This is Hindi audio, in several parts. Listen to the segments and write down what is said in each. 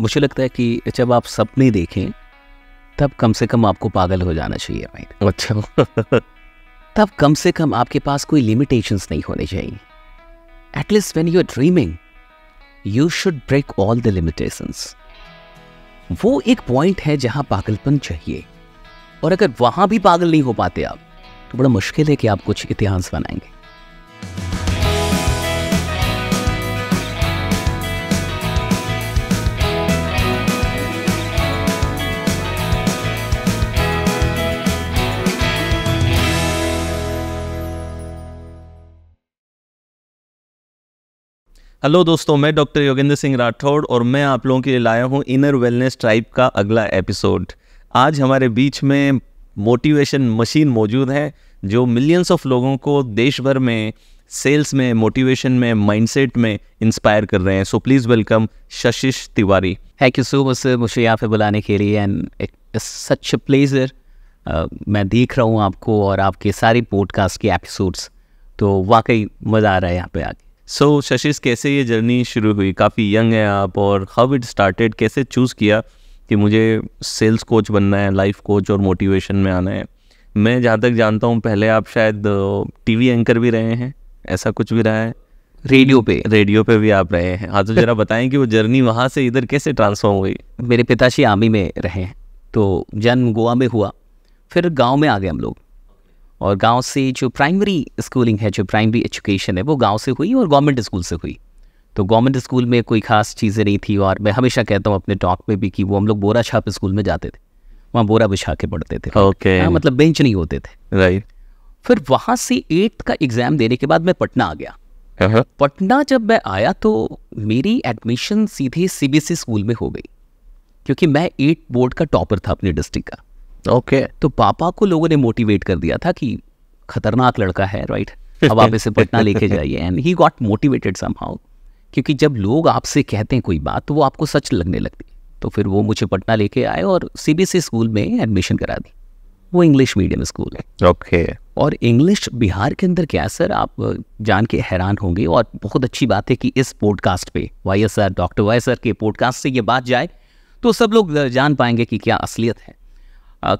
मुझे लगता है कि जब आप सपने देखें तब कम से कम आपको पागल हो जाना चाहिए भाई अच्छा तब कम से कम आपके पास कोई लिमिटेशंस नहीं होने चाहिए at least when you are dreaming you should break all the limitations वो एक पॉइंट है जहां पागलपन चाहिए और अगर वहां भी पागल नहीं हो पाते आप तो बड़ा मुश्किल है कि आप कुछ इतिहास बनाएंगे हेलो दोस्तों मैं डॉक्टर योगेंद्र सिंह राठौड़ और मैं आप लोगों के लिए लाया हूँ इनर वेलनेस ट्राइब का अगला एपिसोड आज हमारे बीच में मोटिवेशन मशीन मौजूद है जो मिलियंस ऑफ लोगों को देश भर में सेल्स में मोटिवेशन में माइंडसेट में इंस्पायर कर रहे हैं so please welcome Shashish Tiwari thank you so much मुझे यहाँ पे बुलाने के लिए एंड सच प्लेजर मैं देख रहा हूँ आपको और आपके सारे पॉडकास्ट के एपिसोड्स तो वाकई मज़ा आ रहा है यहाँ पे आके सो शशिश कैसे ये जर्नी शुरू हुई काफ़ी यंग है आप और हाउ इट स्टार्टेड कैसे चूज़ किया कि मुझे सेल्स कोच बनना है लाइफ कोच और मोटिवेशन में आना है मैं जहाँ तक जानता हूँ पहले आप शायद टीवी एंकर भी रहे हैं ऐसा कुछ भी रहा है रेडियो पे रेडियो पे भी आप रहे हैं हाँ तो जरा बताएं कि वो जर्नी वहाँ से इधर कैसे ट्रांसफॉर्म हुई मेरे पिताजी आर्मी में रहे हैं तो जन्म गोवा में हुआ फिर गांव में आ गए हम लोग और गांव से जो प्राइमरी स्कूलिंग है जो प्राइमरी एजुकेशन है वो गांव से हुई और गवर्नमेंट स्कूल से हुई तो गवर्नमेंट स्कूल में कोई खास चीज़ें नहीं थी और मैं हमेशा कहता हूँ अपने टॉक में भी कि वो हम लोग बोरा छाप स्कूल में जाते थे वहाँ बोरा बिछा के पढ़ते थे ओके okay. हाँ, मतलब बेंच नहीं होते थे राइट फिर वहाँ से एट्थ का एग्ज़ाम देने के बाद मैं पटना आ गया uh-huh. पटना जब मैं आया तो मेरी एडमिशन सीधे सी स्कूल e में हो गई क्योंकि मैं एट बोर्ड का टॉपर था अपने डिस्ट्रिक्ट का ओके okay. तो पापा को लोगों ने मोटिवेट कर दिया था कि खतरनाक लड़का है राइट अब आप इसे पटना लेके जाइए and he got motivated somehow क्योंकि जब लोग आपसे कहते हैं कोई बात तो वो आपको सच लगने लगती तो फिर वो मुझे पटना लेके आए और सीबीएसई स्कूल में एडमिशन करा दी वो इंग्लिश मीडियम स्कूल है ओके और इंग्लिश बिहार के अंदर क्या सर आप जान के हैरान होंगे और बहुत अच्छी बात है कि इस पॉडकास्ट पे Y S R doctor Y sir के पॉडकास्ट से ये बात जाए तो सब लोग जान पाएंगे कि क्या असलियत है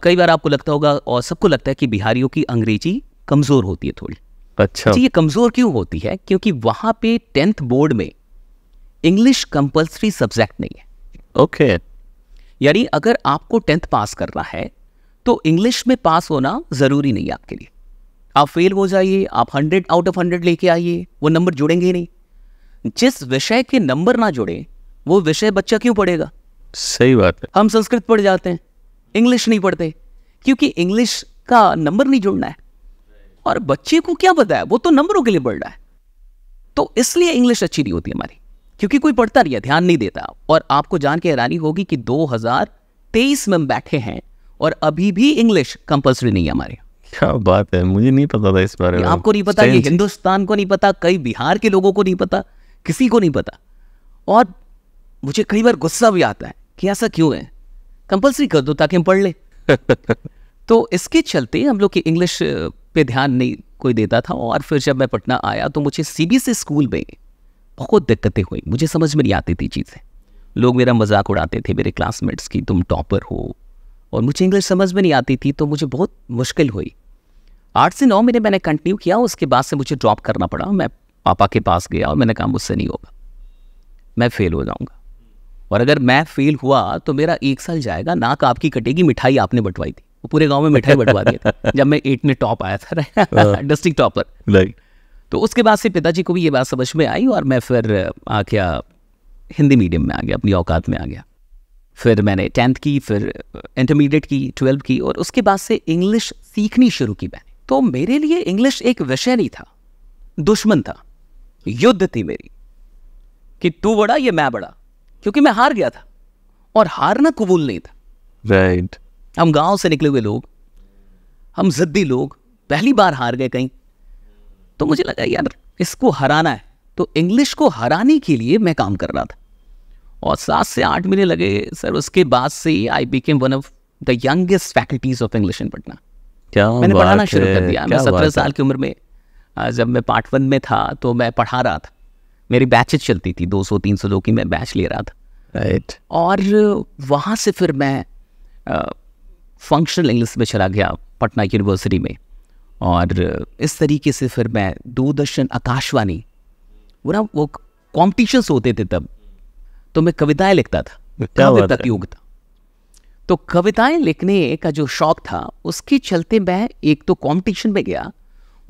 कई बार आपको लगता होगा और सबको लगता है कि बिहारियों की अंग्रेजी कमज़ोर होती है थोड़ी अच्छा जी तो ये कमज़ोर क्यों होती है क्योंकि वहां पे टेंथ बोर्ड में इंग्लिश कंपल्सरी सब्जेक्ट नहीं है ओके यानी अगर आपको टेंथ पास करना है तो इंग्लिश में पास होना ज़रूरी नहीं है आपके लिए आप फेल हो जाइए आप हंड्रेड आउट ऑफ हंड्रेड लेके आइए वो नंबर जुड़ेंगे ही नहीं जिस विषय के नंबर ना जुड़े वो विषय बच्चा क्यों पढ़ेगा सही बात है हम संस्कृत पढ़ जाते हैं इंग्लिश नहीं पढ़ते क्योंकि इंग्लिश का नंबर नहीं जुड़ना है और बच्चे को क्या पता है वो तो नंबरों के लिए पढ़ रहा है तो इसलिए इंग्लिश अच्छी नहीं होती हमारी क्योंकि कोई पढ़ता नहीं है ध्यान नहीं देता और आपको जान के हैरानी होगी कि 2023 में बैठे हैं और अभी भी इंग्लिश कंपल्सरी नहीं है हमारे क्या बात है मुझे नहीं पता था इस बारे में आपको नहीं पता ये हिंदुस्तान को नहीं पता कई बिहार के लोगों को नहीं पता किसी को नहीं पता और मुझे कई बार गुस्सा भी आता है कि ऐसा क्यों है कंपलसरी कर दो ताकि हम पढ़ ले तो इसके चलते हम लोग की इंग्लिश पे ध्यान नहीं कोई देता था और फिर जब मैं पटना आया तो मुझे सीबीएसई स्कूल में बहुत दिक्कतें हुई मुझे समझ में नहीं आती थी चीज़ें लोग मेरा मजाक उड़ाते थे मेरे क्लासमेट्स की तुम टॉपर हो और मुझे इंग्लिश समझ में नहीं आती थी तो मुझे बहुत मुश्किल हुई आठ से नौ महीने मैंने कंटिन्यू किया उसके बाद से मुझे ड्रॉप करना पड़ा मैं पापा के पास गया और मैंने कहा मुझसे नहीं होगा मैं फेल हो जाऊँगा और अगर मैं फेल हुआ तो मेरा एक साल जाएगा नाक तो आपकी कटेगी मिठाई आपने बटवाई थी वो पूरे गांव में मिठाई बटवा दी जब मैं एट में टॉप आया था डिस्ट्रिक्ट टॉपर हाँ। तो उसके बाद से पिताजी को भी ये बात समझ में आई और मैं फिर आ गया हिंदी मीडियम में आ गया अपनी औकात में आ गया फिर मैंने टेंथ की फिर इंटरमीडिएट की ट्वेल्व की और उसके बाद से इंग्लिश सीखनी शुरू की मैंने तो मेरे लिए इंग्लिश एक विषय नहीं था दुश्मन था युद्ध थी मेरी कि तू बड़ा ये मैं बड़ा क्योंकि मैं हार गया था और हारना कबूल नहीं था राइट right. हम गांव से निकले हुए लोग हम जिद्दी लोग पहली बार हार गए कहीं तो मुझे लगा यार इसको हराना है तो इंग्लिश को हराने के लिए मैं काम कर रहा था और सात से आठ महीने लगे सर उसके बाद से I became one of the youngest faculties of English in Patna क्या मैंने पढ़ाना शुरू कर दिया मैं सत्रह साल की उम्र में जब मैं पार्ट वन में था तो मैं पढ़ा रहा था मेरी बैचेज चलती थी 200 300 लोग की मैं बैच ले रहा था राइट right. और वहाँ से फिर मैं फंक्शनल इंग्लिश में चला गया पटना यूनिवर्सिटी में और इस तरीके से फिर मैं दूरदर्शन आकाशवाणी वो ना वो कॉम्पिटिशन्स होते थे तब तो मैं कविताएं लिखता था कविता युग था तो कविताएं लिखने का जो शौक था उसके चलते मैं एक तो कंपटीशन में गया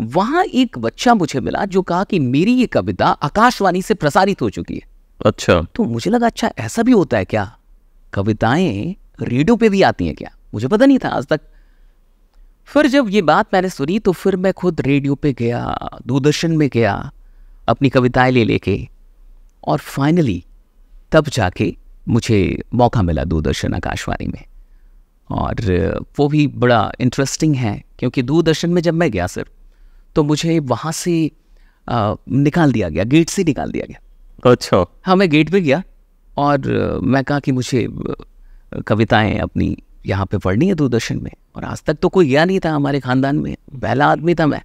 वहां एक बच्चा मुझे मिला जो कहा कि मेरी ये कविता आकाशवाणी से प्रसारित हो चुकी है अच्छा तो मुझे लगा अच्छा ऐसा भी होता है क्या कविताएं रेडियो पे भी आती हैं क्या मुझे पता नहीं था आज तक फिर जब ये बात मैंने सुनी तो फिर मैं खुद रेडियो पे गया दूरदर्शन में गया अपनी कविताएं ले लेके और फाइनली तब जाके मुझे मौका मिला दूरदर्शन आकाशवाणी में और वो भी बड़ा इंटरेस्टिंग है क्योंकि दूरदर्शन में जब मैं गया सिर्फ तो मुझे वहाँ से आ, निकाल दिया गया गेट से निकाल दिया गया अच्छा हाँ मैं गेट पे गया और मैं कहा कि मुझे कविताएं अपनी यहाँ पे पढ़नी है दूरदर्शन में और आज तक तो कोई गया नहीं था हमारे ख़ानदान में पहला आदमी था मैं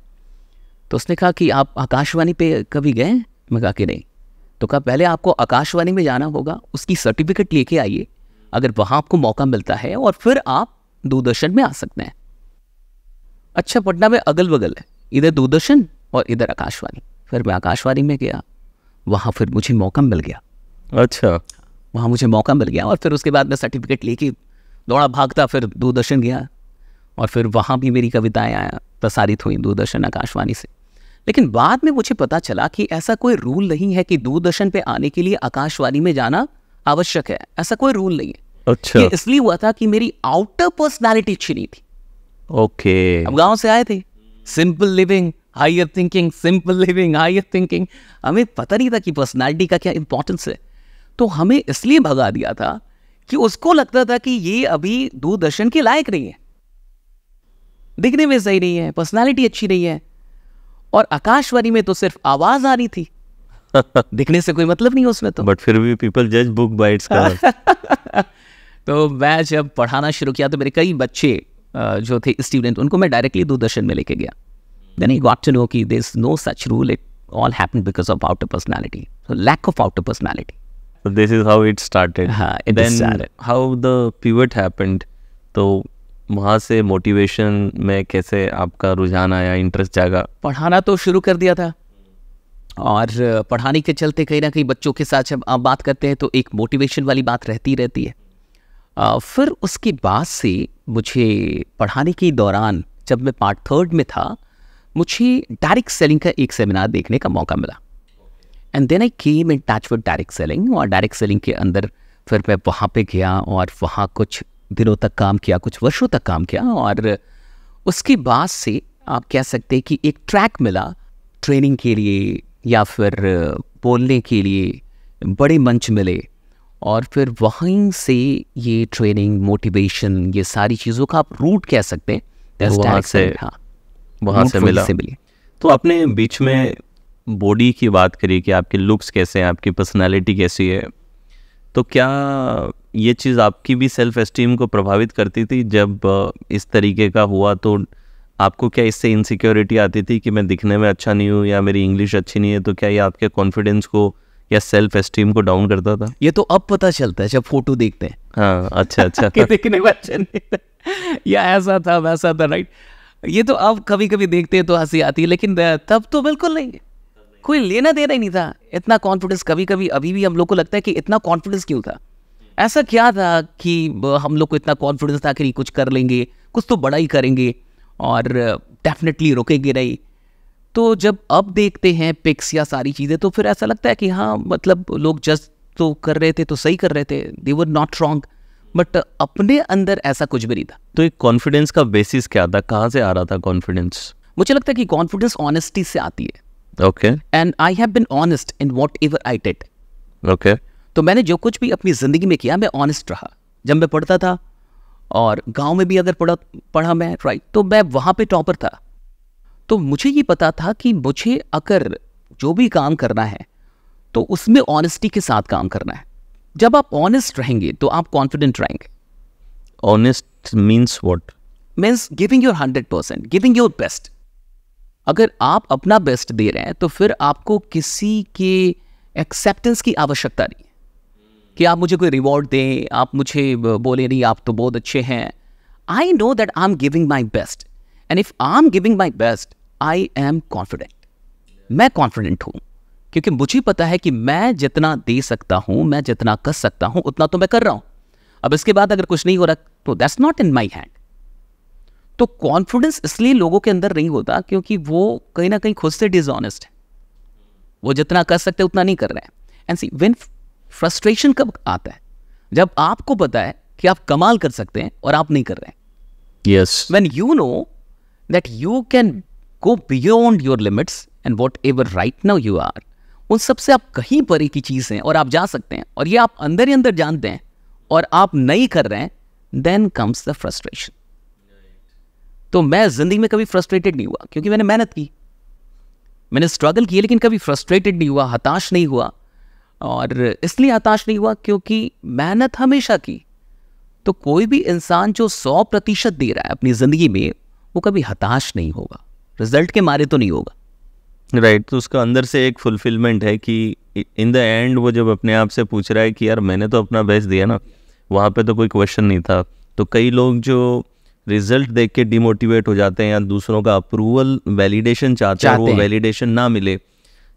तो उसने कहा कि आप आकाशवाणी पे कभी गए मैं कहा कि नहीं तो कहा पहले आपको आकाशवाणी में जाना होगा उसकी सर्टिफिकेट लेके आइए अगर वहाँ आपको मौका मिलता है और फिर आप दूरदर्शन में आ सकते हैं अच्छा पटना में अगल बगल है इधर दूरदर्शन और इधर आकाशवाणी फिर मैं आकाशवाणी में गया वहाँ फिर मुझे मौका मिल गया अच्छा वहाँ मुझे मौका मिल गया और फिर उसके बाद मैं सर्टिफिकेट लेके दौड़ा भागता फिर दूरदर्शन गया और फिर वहाँ भी मेरी कविताएँ आया प्रसारित हुई दूरदर्शन आकाशवाणी से लेकिन बाद में मुझे पता चला कि ऐसा कोई रूल नहीं है कि दूरदर्शन पे आने के लिए आकाशवाणी में जाना आवश्यक है ऐसा कोई रूल नहीं है अच्छा इसलिए हुआ था कि मेरी आउटर पर्सनालिटी अच्छी नहीं थी ओके हम गांव से आए थे simple living higher thinking simple living higher thinking हमें पता नहीं था कि पर्सनैलिटी का क्या इंपॉर्टेंस है तो हमें इसलिए भगा दिया था कि उसको लगता था कि ये अभी दूरदर्शन के लायक नहीं है दिखने में सही नहीं है पर्सनैलिटी अच्छी नहीं है और आकाशवाणी में तो सिर्फ आवाज आ रही थी दिखने से कोई मतलब नहीं है उसमें तो बट फिर भी पीपल जज बुक बाइट्स तो मैं जब पढ़ाना शुरू किया तो मेरे कई बच्चे जो थे स्टूडेंट उनको मैं डायरेक्टली दूरदर्शन में लेके गया then I got to know कि this no such rule it all happen because of outer personality lack of outer personality So this is how it started. हाँ, it Then started. how the pivot happened. तो वहाँ से मोटिवेशन में कैसे आपका रुझान आया इंटरेस्ट जागा पढ़ाना तो शुरू कर दिया था और पढ़ाने के चलते कहीं ना कहीं बच्चों के साथ जब आप बात करते हैं तो एक मोटिवेशन वाली बात रहती रहती है आ, फिर उसके बाद से मुझे पढ़ाने के दौरान जब मैं पार्ट थर्ड में था मुझे डायरेक्ट सेलिंग का एक सेमिनार देखने का मौका मिला and then I came in touch with direct selling और डायरेक्ट सेलिंग के अंदर फिर मैं वहाँ पे गया और वहाँ कुछ दिनों तक काम किया कुछ वर्षों तक काम किया और उसके बाद से आप कह सकते हैं कि एक ट्रैक मिला ट्रेनिंग के लिए या फिर बोलने के लिए बड़े मंच मिले और फिर वहीं से ये ट्रेनिंग मोटिवेशन ये सारी चीज़ों का आप रूट कह सकते हैं तो वहाँ से हाँ वहाँ से मिला से मिली तो आपने बीच में बॉडी की बात करी कि आपके लुक्स कैसे हैं आपकी पर्सनालिटी कैसी है तो क्या ये चीज़ आपकी भी सेल्फ एस्टीम को प्रभावित करती थी जब इस तरीके का हुआ तो आपको क्या इससे इनसिक्योरिटी आती थी कि मैं दिखने में अच्छा नहीं हूँ या मेरी इंग्लिश अच्छी नहीं है तो क्या ये आपके कॉन्फिडेंस को या सेल्फ एस्टीम को डाउन करता था ये तो अब पता चलता है जब फोटो देखते हैं हाँ अच्छा अच्छा कि देखने में या ऐसा था वैसा था राइट ये तो अब कभी कभी देखते हैं तो हंसी आती है लेकिन तब तो बिल्कुल नहीं कोई लेना देना ही नहीं था इतना कॉन्फिडेंस कभी कभी अभी भी हम लोग को लगता है कि इतना कॉन्फिडेंस क्यों था ऐसा क्या था कि हम लोग को इतना कॉन्फिडेंस था कि कुछ कर लेंगे कुछ तो बड़ा ही करेंगे और डेफिनेटली रुकेंगे नहीं तो जब अब देखते हैं पिक्स या सारी चीज़ें तो फिर ऐसा लगता है कि हाँ मतलब लोग जज तो कर रहे थे तो सही कर रहे थे they were not wrong but अपने अंदर ऐसा कुछ भी नहीं था तो एक कॉन्फिडेंस का बेसिस क्या था कहाँ से आ रहा था कॉन्फिडेंस मुझे लगता है कि कॉन्फिडेंस ऑनेस्टी से आती है okay and I have been honest in whatever I did okay तो मैंने जो कुछ भी अपनी ज़िंदगी में किया मैं ऑनेस्ट रहा जब मैं पढ़ता था और गांव में भी अगर पढ़ा पढ़ा मैं राइट तो मैं वहां पे टॉपर था तो मुझे ये पता था कि मुझे अगर जो भी काम करना है तो उसमें ऑनेस्टी के साथ काम करना है जब आप ऑनेस्ट रहेंगे तो आप कॉन्फिडेंट रहेंगे honest means what means giving your hundred percent giving your best अगर आप अपना बेस्ट दे रहे हैं तो फिर आपको किसी के एक्सेप्टेंस की आवश्यकता नहीं कि आप मुझे कोई रिवॉर्ड दें आप मुझे बोले नहीं आप तो बहुत अच्छे हैं I know that I am giving my best and if I am giving my best I am confident मैं कॉन्फिडेंट हूं क्योंकि मुझे पता है कि मैं जितना दे सकता हूं मैं जितना कर सकता हूं उतना तो मैं कर रहा हूं अब इसके बाद अगर कुछ नहीं हो रहा तो that's not in my hand तो कॉन्फिडेंस इसलिए लोगों के अंदर नहीं होता क्योंकि वो कहीं ना कहीं खुद से डिसऑनेस्ट है वो जितना कर सकते उतना नहीं कर रहे हैं एंड सी विन फ्रस्ट्रेशन कब आता है जब आपको पता है कि आप कमाल कर सकते हैं और आप नहीं कर रहे हैं yes when you know that you can go beyond your limits and whatever right now you are उन सबसे आप कहीं परे की चीज़ हैं और आप जा सकते हैं और ये आप अंदर ही अंदर जानते हैं और आप नहीं कर रहे हैं देन कम्स द फ्रस्ट्रेशन तो मैं जिंदगी में कभी फ्रस्ट्रेटेड नहीं हुआ क्योंकि मैंने मेहनत की मैंने स्ट्रगल किया लेकिन कभी फ्रस्ट्रेटेड नहीं हुआ हताश नहीं हुआ और इसलिए हताश नहीं हुआ क्योंकि मेहनत हमेशा की तो कोई भी इंसान जो सौ प्रतिशत दे रहा है अपनी ज़िंदगी में वो कभी हताश नहीं होगा रिजल्ट के मारे तो नहीं होगा राइट right, तो उसका अंदर से एक फुलफिलमेंट है कि इन द एंड वो जब अपने आप से पूछ रहा है कि यार मैंने तो अपना बेस्ट दिया ना वहाँ पे तो कोई क्वेश्चन नहीं था तो कई लोग जो रिजल्ट देख के डिमोटिवेट हो जाते हैं या दूसरों का अप्रूवल वैलिडेशन चाहते, चाहते हैं वो वैलिडेशन ना मिले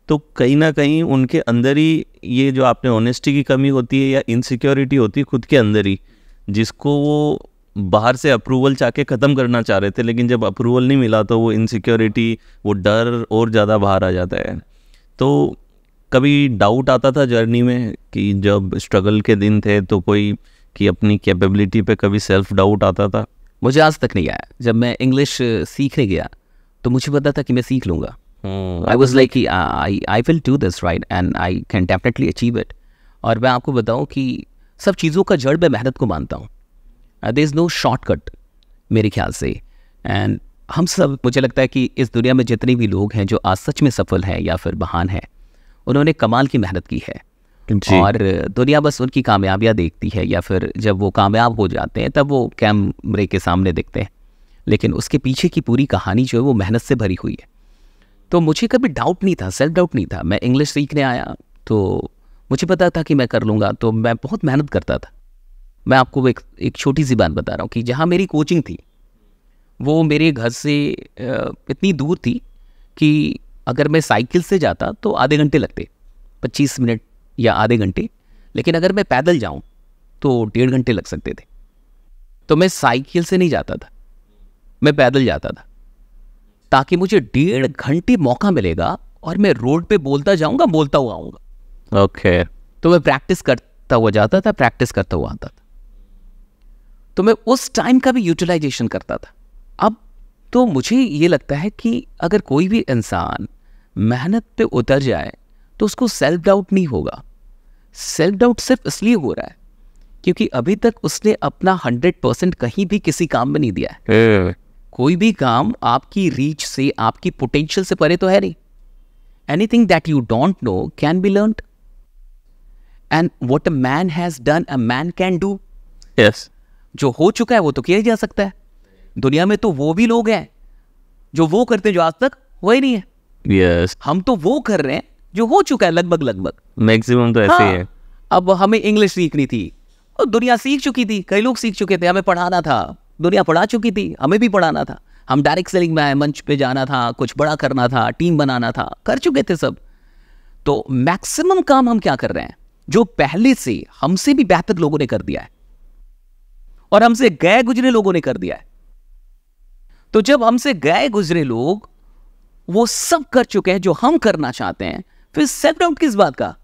तो कहीं ना कहीं उनके अंदर ही ये जो आपने ऑनेस्टी की कमी होती है या इनसिक्योरिटी होती है खुद के अंदर ही जिसको वो बाहर से अप्रूवल चाह के ख़त्म करना चाह रहे थे लेकिन जब अप्रूवल नहीं मिला तो वो इनसिक्योरिटी वो डर और ज़्यादा बाहर आ जाता है तो कभी डाउट आता था जर्नी में कि जब स्ट्रगल के दिन थे तो कोई कि अपनी कैपेबिलिटी पे कभी सेल्फ डाउट आता था मुझे आज तक नहीं आया जब मैं इंग्लिश सीखने गया तो मुझे पता था कि मैं सीख लूँगा I was like I I will do this right and I can definitely achieve it और मैं आपको बताऊँ कि सब चीज़ों का जड़ मैं मेहनत को मानता हूँ देर इज़ नो शॉर्टकट मेरे ख्याल से एंड हम सब मुझे लगता है कि इस दुनिया में जितने भी लोग हैं जो आज सच में सफल हैं या फिर महान हैं उन्होंने कमाल की मेहनत की है और दुनिया बस उनकी कामयाबियाँ देखती है या फिर जब वो कामयाब हो जाते हैं तब वो कैमरे के सामने दिखते हैं लेकिन उसके पीछे की पूरी कहानी जो है वो मेहनत से भरी हुई है तो मुझे कभी डाउट नहीं था सेल्फ डाउट नहीं था मैं इंग्लिश सीखने आया तो मुझे पता था कि मैं कर लूँगा तो मैं बहुत मेहनत करता था मैं आपको एक एक छोटी सी बात बता रहा हूँ कि जहाँ मेरी कोचिंग थी वो मेरे घर से इतनी दूर थी कि अगर मैं साइकिल से जाता तो आधे घंटे लगते पच्चीस मिनट या आधे घंटे लेकिन अगर मैं पैदल जाऊँ तो डेढ़ घंटे लग सकते थे तो मैं साइकिल से नहीं जाता था मैं पैदल जाता था ताकि मुझे डेढ़ घंटे मौका मिलेगा और मैं रोड पे बोलता जाऊंगा बोलता हुआ आऊँगा ओके okay. तो मैं प्रैक्टिस करता हुआ जाता था प्रैक्टिस करता हुआ आता था तो मैं उस टाइम का भी यूटिलाइजेशन करता था अब तो मुझे ये लगता है कि अगर कोई भी इंसान मेहनत पे उतर जाए तो उसको सेल्फ डाउट नहीं होगा सेल्फ डाउट सिर्फ इसलिए हो रहा है क्योंकि अभी तक उसने अपना हंड्रेड परसेंट कहीं भी किसी काम में नहीं दिया है कोई भी काम आपकी रीच से आपकी पोटेंशियल से परे तो है नहीं anything that you don't know can be learn and what a man has done a man can do yes जो हो चुका है वो तो किया ही जा सकता है दुनिया में तो वो भी लोग हैं जो वो करते हैं जो आज तक हुआ ही नहीं है yes. हम तो वो कर रहे हैं जो हो चुका है लगभग लगभग मैक्सिमम तो ऐसे हाँ, है अब हमें इंग्लिश सीखनी थी और दुनिया सीख चुकी थी कई लोग सीख चुके थे हमें पढ़ाना था दुनिया पढ़ा चुकी थी हमें भी पढ़ाना था हम डायरेक्ट सेलिंग में आए मंच पे जाना था कुछ बड़ा करना था टीम बनाना था कर चुके थे सब तो मैक्सिमम काम हम क्या कर रहे हैं जो पहले से हमसे भी बेहतर लोगों ने कर दिया है और हमसे गए गुजरे लोगों ने कर दिया है तो जब हमसे गए गुजरे लोग वो सब कर चुके हैं जो हम करना चाहते हैं फिर सेल्फ डाउट किस बात का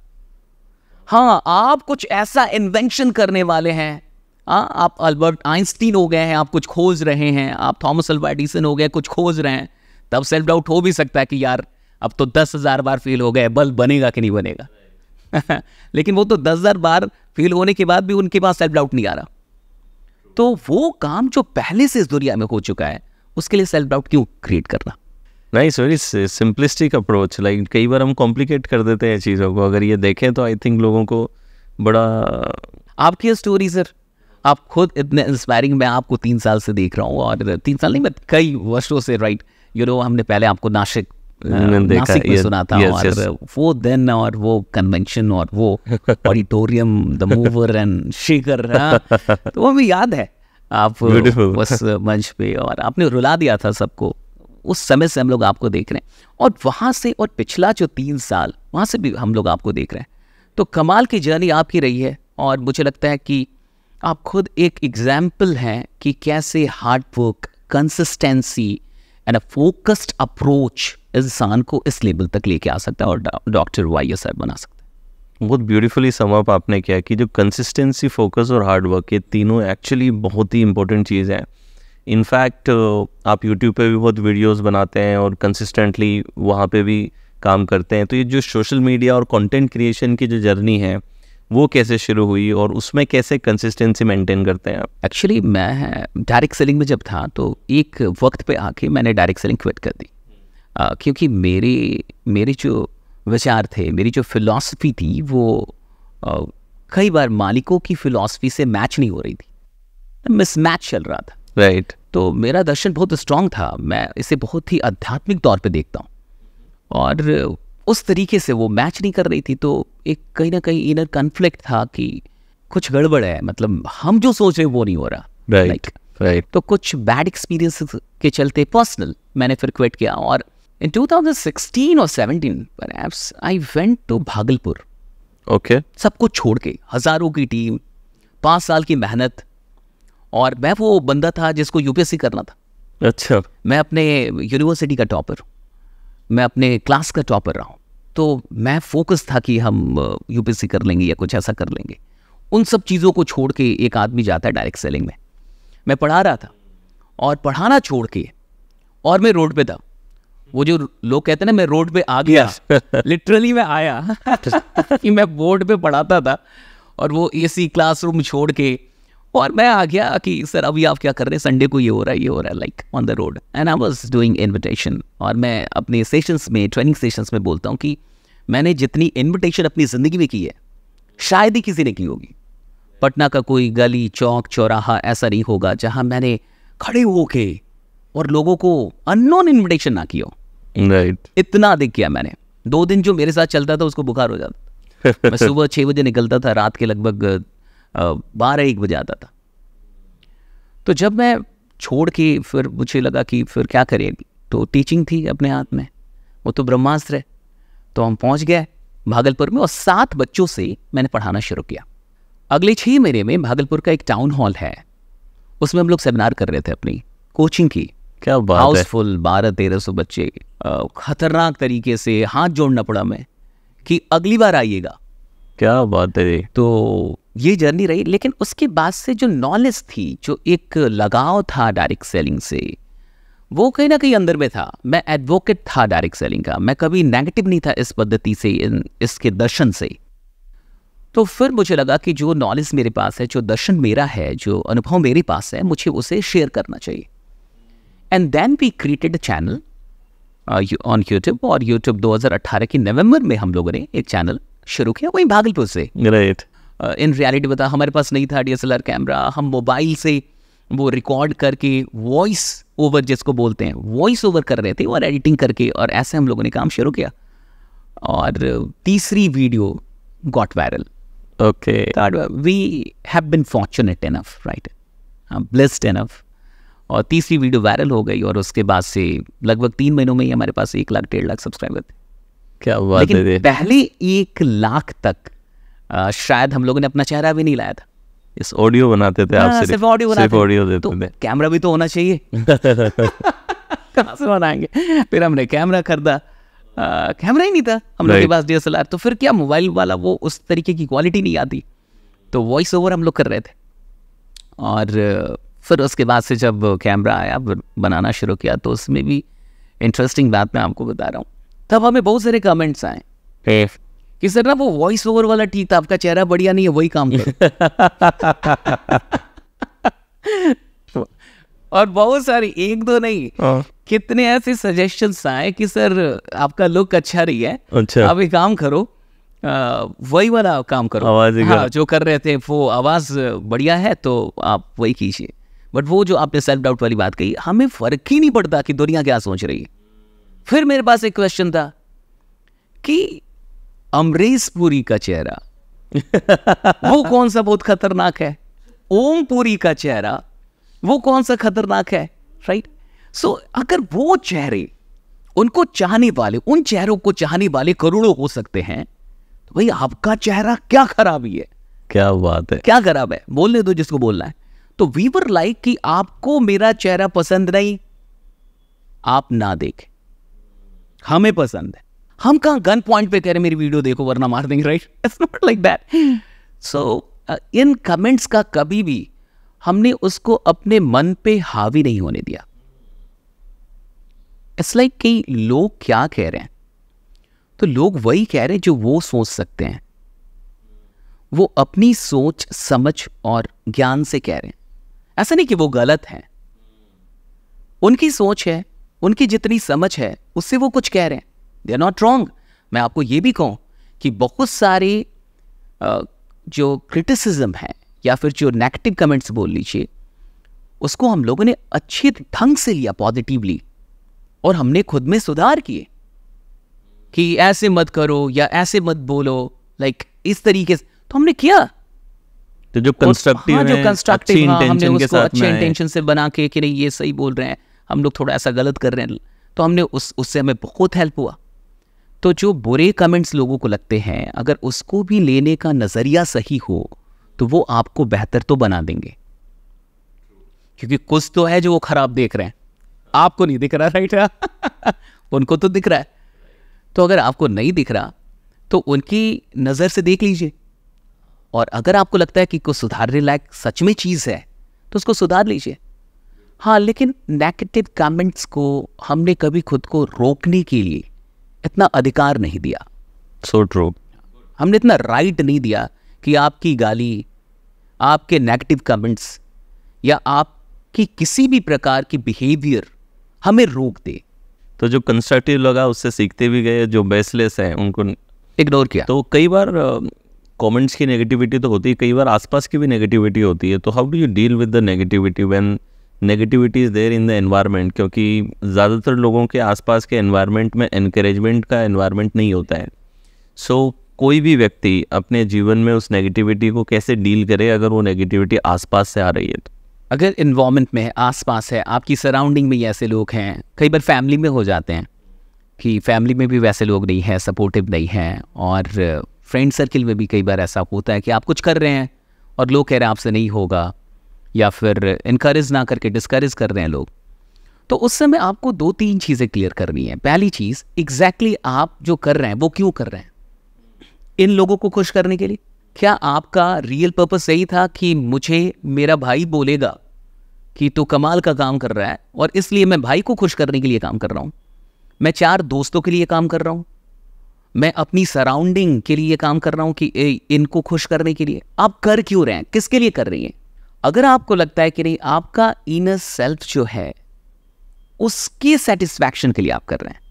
हाँ आप कुछ ऐसा इन्वेंशन करने वाले हैं आ, हाँ, आप अल्बर्ट आइंस्टीन हो गए हैं आप कुछ खोज रहे हैं आप थॉमस अल्वा एडिसन हो गए कुछ खोज रहे हैं तब सेल्फ डाउट हो भी सकता है कि यार अब तो दस हज़ार बार फेल हो गए बल्ब बनेगा कि नहीं बनेगा लेकिन वो तो दस हज़ार बार फेल होने के बाद भी उनके पास सेल्फ डाउट नहीं आ रहा तो वो काम जो पहले से इस दुनिया में हो चुका है उसके लिए सेल्फ डाउट क्यों क्रिएट करना nice very simplistic approach like कई बार हम कॉम्प्लिकेट कर देते हैं चीज़ों को अगर ये देखें तो आई थिंक लोगों को बड़ा आपकी स्टोरी सर आप खुद इतने इंस्पायरिंग मैं आपको तीन साल से देख रहा हूँ और तीन साल नहीं मैं कई वर्षों से राइट यू नो हमने पहले आपको नाशिक में सुना था yes, और yes. वो देन और वो कन्वेंशन और वो ऑडिटोरियम द मूवर एंड तो वो याद है आप मंच पे और आपने रुला दिया था सबको उस समय से हम लोग आपको देख रहे हैं और वहाँ से और पिछला जो तीन साल वहाँ से भी हम लोग आपको देख रहे हैं तो कमाल की जर्नी आपकी रही है और मुझे लगता है कि आप खुद एक एग्जाम्पल हैं कि कैसे hard work consistency and a focused approach इंसान को इस लेवल तक लेके आ सकता है और डॉक्टर वाई एस बना सकता है बहुत ब्यूटीफुली समअप आपने किया कि जो कंसिस्टेंसी फोकस और हार्डवर्क ये तीनों एक्चुअली बहुत ही इंपॉर्टेंट चीज़ है इनफैक्ट आप यूट्यूब पे भी बहुत वीडियोस बनाते हैं और कंसिस्टेंटली वहाँ पे भी काम करते हैं तो ये जो सोशल मीडिया और कंटेंट क्रिएशन की जो जर्नी है वो कैसे शुरू हुई और उसमें कैसे कंसिस्टेंसी मेंटेन करते हैं आप एक्चुअली मैं डायरेक्ट सेलिंग में जब था तो एक वक्त पे आके मैंने डायरेक्ट सेलिंग क्विट कर दी आ, क्योंकि मेरे मेरे जो विचार थे मेरी जो फिलॉसफी थी वो आ, कई बार मालिकों की फिलॉसफी से मैच नहीं हो रही थी मिसमैच चल रहा था राइट right. तो मेरा दर्शन बहुत स्ट्रांग था मैं इसे बहुत ही आध्यात्मिक तौर पर देखता हूँ और उस तरीके से वो मैच नहीं कर रही थी तो एक कहीं ना कहीं इनर कन्फ्लिक्ट था कि कुछ गड़बड़ है मतलब हम जो सोच रहे वो नहीं हो रहा राइट right, राइट right. तो कुछ बैड एक्सपीरियंस के चलते पर्सनल मैंने फिर क्विट किया और इन 2016 और 17 perhaps I went to Bhagalpur okay सब कुछ छोड़ के हजारों की टीम पाँच साल की मेहनत और मैं वो बंदा था जिसको यूपीएससी करना था अच्छा मैं अपने यूनिवर्सिटी का टॉपर हूँ मैं अपने क्लास का टॉपर रहा हूँ तो मैं फोकस था कि हम यूपीएससी कर लेंगे या कुछ ऐसा कर लेंगे उन सब चीज़ों को छोड़ के एक आदमी जाता है डायरेक्ट सेलिंग में मैं पढ़ा रहा था और पढ़ाना छोड़ के और मैं रोड पे था वो जो लोग कहते हैं ना मैं रोड पे आ गया लिटरली मैं आया कि मैं बोर्ड पे पढ़ाता था और वो एसी क्लासरूम छोड़ के और मैं आ गया कि सर अभी आप क्या कर रहे हैं संडे को ये हो रहा है ये हो रहा है like on the road and I was doing invitation और मैं अपने सेशंस में ट्रेनिंग सेशंस में बोलता हूँ कि मैंने जितनी इन्विटेशन अपनी ज़िंदगी में की है शायद ही किसी ने की होगी पटना का कोई गली चौक चौराहा ऐसा नहीं होगा जहाँ मैंने खड़े हो के और लोगों को अननोन इन्विटेशन ना की हो right. इतना अधिक किया मैंने दो दिन जो मेरे साथ चलता था उसको बुखार हो जाता मैं सुबह छः बजे निकलता था रात के लगभग बारह एक बजे आता था तो जब मैं छोड़ के फिर मुझे लगा कि फिर क्या करें तो टीचिंग थी अपने हाथ में वो तो ब्रह्मास्त्र है तो हम पहुंच गए भागलपुर में और सात बच्चों से मैंने पढ़ाना शुरू किया अगले छः महीने में भागलपुर का एक टाउन हॉल है उसमें हम लोग सेमिनार कर रहे थे अपनी कोचिंग की क्या बात हाउसफुल बारह तेरह सौ बच्चे खतरनाक तरीके से हाथ जोड़ना पड़ा मैं कि अगली बार आइएगा क्या बात है तो ये जर्नी रही लेकिन उसके बाद से जो नॉलेज थी जो एक लगाव था डायरेक्ट सेलिंग से वो कहीं ना कहीं अंदर में था मैं एडवोकेट था डायरेक्ट सेलिंग का मैं कभी नेगेटिव नहीं था इस पद्धति से इसके दर्शन से तो फिर मुझे लगा कि जो नॉलेज मेरे पास है जो दर्शन मेरा है जो अनुभव मेरे पास है मुझे उसे शेयर करना चाहिए and then we created a channel on YouTube और यूट्यूब 2018 के नवंबर में हम लोगों ने एक चैनल शुरू किया वहीं भागलपुर से राइट इन रियलिटी बता हमारे पास नहीं था डी कैमरा हम मोबाइल से वो रिकॉर्ड करके वॉइस ओवर जिसको बोलते हैं वॉइस ओवर कर रहे थे और एडिटिंग करके और ऐसे हम लोगों ने काम शुरू किया और तीसरी video got viral okay we have been fortunate enough right blessed enough और तीसरी वीडियो वायरल हो गई और उसके बाद से लगभग तीन महीनों में ही हमारे पास एक लाख डेढ़ लाख सब्सक्राइबर थे क्या बात है पहले एक लाख तक शायद हम लोगों ने अपना चेहरा भी नहीं लाया था इस ऑडियो बनाते थे आप हाँ, सिर्फ ऑडियो बनाते सिर्फ ऑडियो तो देते तो थे कैमरा भी तो होना चाहिए कहाँ से बनाएंगे फिर हमने कैमरा खरीदा कैमरा ही नहीं था हम लोग के पास डी तो फिर क्या मोबाइल वाला वो उस तरीके की क्वालिटी नहीं आती तो वॉइस ओवर हम लोग कर रहे थे और फिर उसके बाद से जब कैमरा आया बनाना शुरू किया तो उसमें भी इंटरेस्टिंग बात मैं आपको बता रहा हूँ तब हमें बहुत सारे कमेंट्स आए कि सर ना वो वॉइस ओवर वाला ठीक था आपका चेहरा बढ़िया नहीं है वही काम और बहुत सारी एक दो नहीं हाँ। कितने ऐसे सजेशन आए कि सर आपका लुक अच्छा रही है अच्छा आप एक काम करो वही वाला काम करो आवाज हाँ, जो कर रहे थे वो आवाज बढ़िया है तो आप वही कीजिए बट वो जो आपने सेल्फ डाउट वाली बात कही हमें फर्क ही नहीं पड़ता कि दुनिया क्या सोच रही है फिर मेरे पास एक क्वेश्चन था कि अमरीश पुरी का चेहरा वो कौन सा बहुत खतरनाक है ओम पुरी का चेहरा वो कौन सा खतरनाक है राइट right? सो so, अगर वो चेहरे उनको चाहने वाले उन चेहरों को चाहने वाले करोड़ों हो सकते हैं तो भाई आपका चेहरा क्या खराबी है क्या बात है क्या खराब है बोलने दो तो जिसको बोलना है तो वीवर लाइक कि आपको मेरा चेहरा पसंद नहीं आप ना देखें हमें पसंद है हम कहाँ गन पॉइंट पे कह रहे मेरी वीडियो देखो वरना मार देंगे right it's not like that so in comments का कभी भी हमने उसको अपने मन पे हावी नहीं होने दिया इट्स लाइक like कई लोग क्या कह रहे हैं तो लोग वही कह रहे हैं जो वो सोच सकते हैं वो अपनी सोच समझ और ज्ञान से कह रहे हैं ऐसा नहीं कि वो गलत हैं उनकी सोच है उनकी जितनी समझ है उससे वो कुछ कह रहे हैं दे आर नॉट रॉन्ग मैं आपको ये भी कहूँ कि बहुत सारे जो क्रिटिसिज्म है या फिर जो नेगेटिव कमेंट्स बोल लीजिए उसको हम लोगों ने अच्छे ढंग से लिया पॉजिटिवली और हमने खुद में सुधार किए कि ऐसे मत करो या ऐसे मत बोलो लाइक like, इस तरीके से तो हमने किया तो जो कंस्ट्रक्टिव हाँ, जो कंस्ट्रक्टिव हाँ, हमने उसको अच्छे इंटेंशन से बना के कि नहीं ये सही बोल रहे हैं हम लोग थोड़ा ऐसा गलत कर रहे हैं तो हमने उस उससे हमें बहुत हेल्प हुआ तो जो बुरे कमेंट्स लोगों को लगते हैं अगर उसको भी लेने का नज़रिया सही हो तो वो आपको बेहतर तो बना देंगे क्योंकि कुछ तो है जो वो खराब देख रहे हैं आपको नहीं दिख रहा राइट उनको तो दिख रहा है तो अगर आपको नहीं दिख रहा तो उनकी नज़र से देख लीजिए और अगर आपको लगता है कि कुछ सुधारने लायक सच में चीज़ है तो उसको सुधार लीजिए हाँ लेकिन नेगेटिव कमेंट्स को हमने कभी खुद को रोकने के लिए इतना अधिकार नहीं दिया सो so ट्रू हमने इतना राइट नहीं दिया कि आपकी गाली आपके नेगेटिव कमेंट्स या आपकी किसी भी प्रकार की बिहेवियर हमें रोक दे तो जो कंस्ट्रक्टिव लगा उससे सीखते भी गए जो बेसलेस हैं उनको इग्नोर किया तो कई बार कमेंट्स की नेगेटिविटी तो होती है कई बार आसपास की भी नेगेटिविटी होती है तो how do you deal with the negativity when negativity is there in the environment क्योंकि ज़्यादातर लोगों के आसपास के एनवायरनमेंट में इनक्रेजमेंट का एनवायरनमेंट नहीं होता है सो so, कोई भी व्यक्ति अपने जीवन में उस नेगेटिविटी को कैसे डील करे अगर वो नेगेटिविटी आसपास से आ रही है तो अगर इन्वामेंट में है आसपास है आपकी सराउंडिंग में ऐसे लोग हैं कई बार फैमिली में हो जाते हैं कि फैमिली में भी वैसे लोग नहीं हैं सपोर्टिव नहीं हैं और फ्रेंड सर्किल में भी कई बार ऐसा होता है कि आप कुछ कर रहे हैं और लोग कह रहे हैं आपसे नहीं होगा या फिर इनकरेज ना करके डिस्करेज कर रहे हैं लोग तो उस समय आपको दो तीन चीज़ें क्लियर करनी है पहली चीज़ एग्जैक्टली exactly आप जो कर रहे हैं वो क्यों कर रहे हैं इन लोगों को खुश करने के लिए क्या आपका रियल पर्पस यही था कि मुझे मेरा भाई बोलेगा कि तू कमाल का काम कर रहा है और इसलिए मैं भाई को खुश करने के लिए काम कर रहा हूँ मैं चार दोस्तों के लिए काम कर रहा हूँ मैं अपनी सराउंडिंग के लिए काम कर रहा हूँ कि ए, इनको खुश करने के लिए आप कर क्यों रहे हैं किसके लिए कर रही हैं अगर आपको लगता है कि नहीं आपका इनर सेल्फ जो है उसकी सेटिस्फैक्शन के लिए आप कर रहे हैं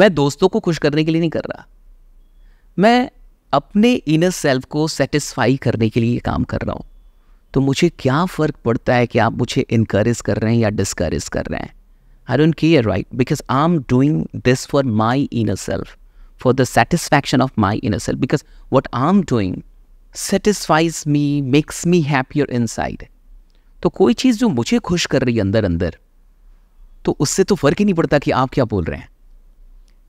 मैं दोस्तों को खुश करने के लिए नहीं कर रहा मैं अपने इनर सेल्फ को सेटिस्फाई करने के लिए काम कर रहा हूं तो मुझे क्या फ़र्क पड़ता है कि आप मुझे इनकरेज कर रहे हैं या डिस्करेज कर रहे हैं I don't care right because I am doing this for my inner self for the satisfaction of my inner self because what I am doing satisfies me makes me happier inside तो कोई चीज़ जो मुझे खुश कर रही है अंदर अंदर तो उससे तो फ़र्क ही नहीं पड़ता कि आप क्या बोल रहे हैं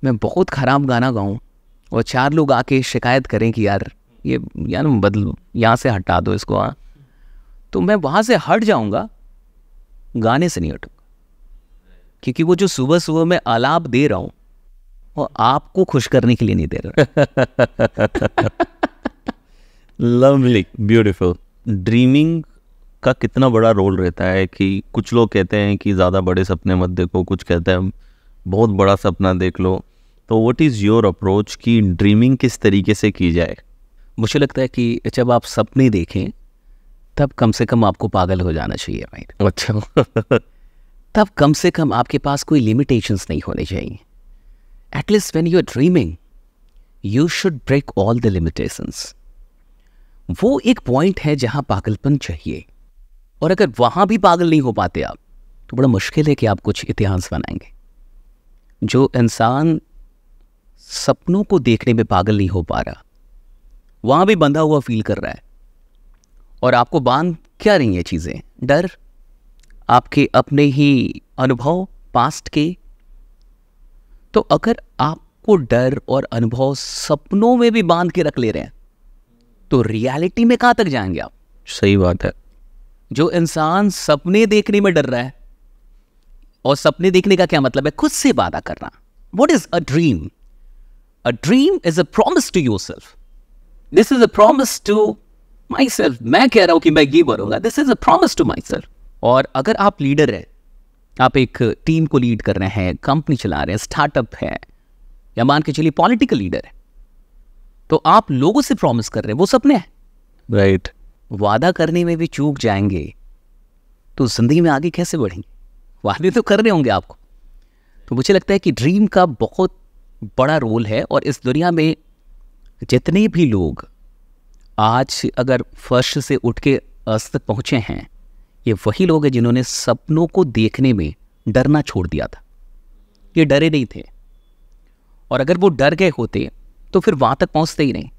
मैं बहुत ख़राब गाना गाऊँ और चार लोग आके शिकायत करें कि यार ये यार बदलो यहाँ से हटा दो इसको हाँ तो मैं वहाँ से हट जाऊँगा गाने से नहीं हटूँगा क्योंकि वो जो सुबह सुबह मैं आलाप दे रहा हूँ वो आपको खुश करने के लिए नहीं दे रहा लवली ब्यूटीफुल ड्रीमिंग का कितना बड़ा रोल रहता है कि कुछ लोग कहते हैं कि ज़्यादा बड़े सपने मत देखो कुछ कहते हैं बहुत बड़ा सपना देख लो तो व्हाट इज़ योर अप्रोच कि ड्रीमिंग किस तरीके से की जाए मुझे लगता है कि जब आप सपने देखें तब कम से कम आपको पागल हो जाना चाहिए भाई अच्छा तब कम से कम आपके पास कोई लिमिटेशंस नहीं होने चाहिए at least when you are dreaming you should break all the limitations वो एक पॉइंट है जहां पागलपन चाहिए और अगर वहां भी पागल नहीं हो पाते आप तो बड़ा मुश्किल है कि आप कुछ इतिहास बनाएंगे जो इंसान सपनों को देखने में पागल नहीं हो पा रहा वहां भी बंधा हुआ फील कर रहा है और आपको बांध क्या रही है चीज़ें डर आपके अपने ही अनुभव पास्ट के तो अगर आपको डर और अनुभव सपनों में भी बांध के रख ले रहे हैं तो रियलिटी में कहां तक जाएंगे आप सही बात है जो इंसान सपने देखने में डर रहा है और सपने देखने का क्या मतलब है खुद से वादा करना what is a dream a dream is a promise to yourself this is a promise to myself मैं कह रहा हूं कि मैं ये बोलूंगा this is a promise to myself और अगर आप लीडर हैं आप एक टीम को लीड कर रहे हैं कंपनी चला रहे हैं स्टार्टअप है या मान के चलिए पॉलिटिकल लीडर है तो आप लोगों से प्रॉमिस कर रहे हैं वो सपने हैं राइट वादा करने में भी चूक जाएंगे तो जिंदगी में आगे कैसे बढ़ेंगे वादे तो कर रहे होंगे आपको तो मुझे लगता है कि ड्रीम का बहुत बड़ा रोल है और इस दुनिया में जितने भी लोग आज अगर फर्श से उठ के अस्त तक पहुँचे हैं ये वही लोग हैं जिन्होंने सपनों को देखने में डरना छोड़ दिया था ये डरे नहीं थे और अगर वो डर गए होते तो फिर वहां तक पहुंचते ही नहीं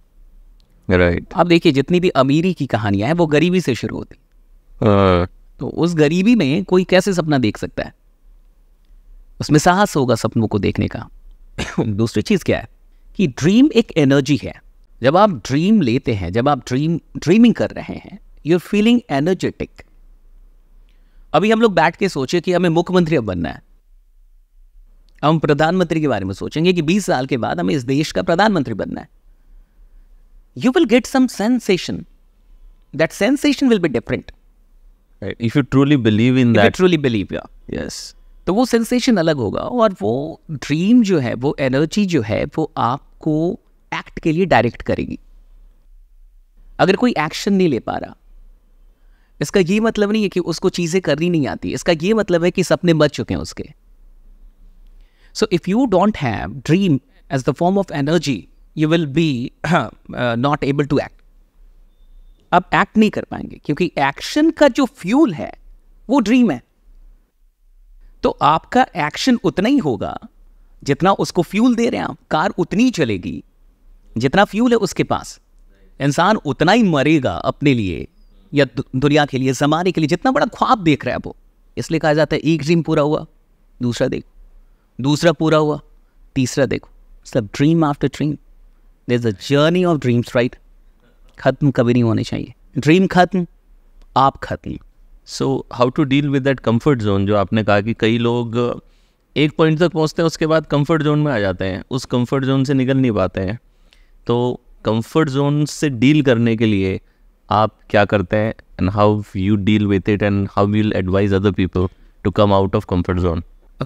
राइट right. आप देखिए जितनी भी अमीरी की कहानियां हैं वो गरीबी से शुरू होती uh. तो उस गरीबी में कोई कैसे सपना देख सकता है उसमें साहस होगा सपनों को देखने का दूसरी चीज़ क्या है कि ड्रीम एक एनर्जी है जब आप ड्रीम लेते हैं जब आप ड्रीम ड्रीमिंग कर रहे हैं यू आर फीलिंग एनर्जेटिक अभी हम लोग बैठ के सोचे कि हमें मुख्यमंत्री अब बनना है हम प्रधानमंत्री के बारे में सोचेंगे कि 20 साल के बाद हमें इस देश का प्रधानमंत्री बनना है you will get some sensation that sensation will be different if you truly believe in that truly believe yes तो वो सेंसेशन अलग होगा और वो ड्रीम जो है वो एनर्जी जो है वो आपको एक्ट के लिए डायरेक्ट करेगी अगर कोई एक्शन नहीं ले पा रहा इसका ये मतलब नहीं है कि उसको चीज़ें करनी नहीं आती इसका ये मतलब है कि सपने बच चुके हैं उसके So if you don't have dream as the form of energy, you will be uh, not able to act. आप एक्ट नहीं कर पाएंगे क्योंकि एक्शन का जो फ्यूल है वो ड्रीम है तो आपका एक्शन उतना ही होगा जितना उसको फ्यूल दे रहे हैं आप कार उतनी चलेगी जितना फ्यूल है उसके पास इंसान उतना ही मरेगा अपने लिए या दुनिया के लिए जमाने के लिए जितना बड़ा ख्वाब देख रहा है वो इसलिए कहा जाता है एक ड्रीम पूरा हुआ दूसरा देख दूसरा पूरा हुआ तीसरा देखो सब dream after dream there is a journey of dreams right ख़त्म कभी नहीं होने चाहिए ड्रीम ख़त्म आप ख़त्म so how to deal with that comfort zone जो आपने कहा कि कई लोग एक पॉइंट तक पहुँचते हैं उसके बाद कम्फर्ट जोन में आ जाते हैं उस कम्फर्ट जोन से निकल नहीं पाते हैं तो कम्फर्ट जोन से डील करने के लिए आप क्या करते हैं and how you deal with it and how you'll advise other people to come out of comfort zone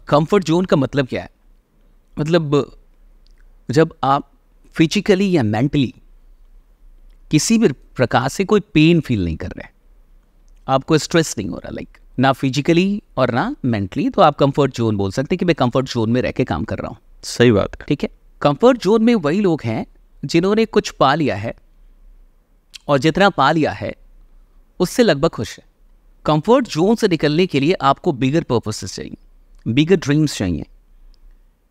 comfort zone का मतलब क्या है मतलब जब आप फिजिकली या मेंटली किसी भी प्रकार से कोई पेन फील नहीं कर रहे आपको स्ट्रेस नहीं हो रहा लाइक ना फिजिकली और ना मेंटली तो आप कंफर्ट जोन बोल सकते हैं कि मैं कंफर्ट जोन में रह के काम कर रहा हूँ सही बात है ठीक है कंफर्ट जोन में वही लोग हैं जिन्होंने कुछ पा लिया है और जितना पा लिया है उससे लगभग खुश है कंफर्ट जोन से निकलने के लिए आपको बिगर पर्पसेस चाहिए बिगर ड्रीम्स चाहिए